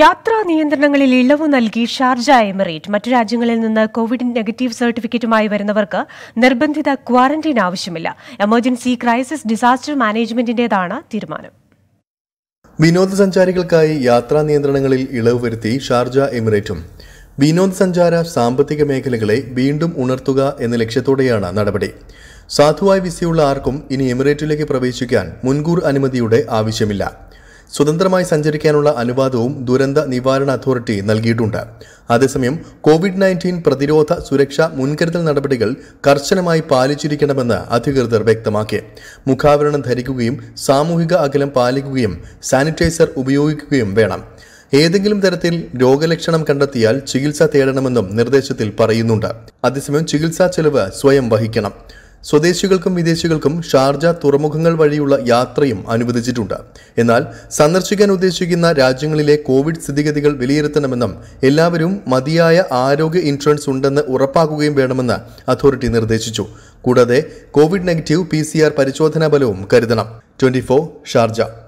യാത്രാ നിയന്ത്രണങ്ങളിൽ ഇളവ് നൽകി ഷാർജ എമിറേറ്റ് മറ്റു രാജ്യങ്ങളിൽ നിന്ന് കോവിഡ് നെഗറ്റീവ് സർട്ടിഫിക്കറ്റുമായി വരുന്നവർക്ക് നിർബന്ധിത ക്വാറന്റൈൻ ആവശ്യമില്ല എമർജൻസി ക്രൈസിസ് ഡിസാസ്റ്റർ മാനേജ്മെന്റിന്റേതാണ് തീരുമാനം വിനോദസഞ്ചാരികൾക്കായി യാത്രാ നിയന്ത്രണങ്ങളിൽ ഇളവ് വരുത്തി ഷാർജ എമിറേറ്റും വിനോദസഞ്ചാര സാമ്പത്തിക മേഖലകളെ വീണ്ടും ഉണർത്തുക എന്ന ലക്ഷ്യത്തോടെയാണ് നടപടി സാധുവായ വിസയുള്ള ആർക്കും ഇനി എമിറേറ്റിലേക്ക് പ്രവേശിക്കാൻ മുൻകൂർ അനുമതിയുടെ ആവശ്യമില്ല സ്വതന്ത്രമായി സഞ്ചരിക്കാനുള്ള അനുവാദവും ദുരന്ത നിവാരണ അതോറിറ്റി നൽകിയിട്ടുണ്ട് അതേസമയം കോവിഡ് നയൻറ്റീൻ പ്രതിരോധ സുരക്ഷാ മുൻകരുതൽ നടപടികൾ കർശനമായി പാലിച്ചിരിക്കണമെന്ന് അധികൃതർ വ്യക്തമാക്കി മുഖാവരണം ധരിക്കുകയും സാമൂഹിക അകലം പാലിക്കുകയും സാനിറ്റൈസർ ഉപയോഗിക്കുകയും വേണം ഏതെങ്കിലും തരത്തിൽ രോഗലക്ഷണം കണ്ടെത്തിയാൽ ചികിത്സ തേടണമെന്നും നിർദ്ദേശത്തിൽ പറയുന്നുണ്ട് അതേസമയം ചികിത്സാ ചെലവ് സ്വയം വഹിക്കണം സ്വദേശികൾക്കും വിദേശികൾക്കും ഷാർജ തുറമുഖങ്ങൾ വഴിയുള്ള യാത്രയും അനുവദിച്ചിട്ടുണ്ട് എന്നാൽ സന്ദർശിക്കാൻ ഉദ്ദേശിക്കുന്ന രാജ്യങ്ങളിലെ കോവിഡ് സ്ഥിതിഗതികൾ വിലയിരുത്തണമെന്നും എല്ലാവരും മതിയായ ആരോഗ്യ ഇൻഷുറൻസ് ഉണ്ടെന്ന് ഉറപ്പാക്കുകയും വേണമെന്ന് അതോറിറ്റി നിർദ്ദേശിച്ചു കൂടാതെ കോവിഡ് നെഗറ്റീവ് പി പരിശോധനാ ബലവും കരുതണം ട്വന്റി ഷാർജ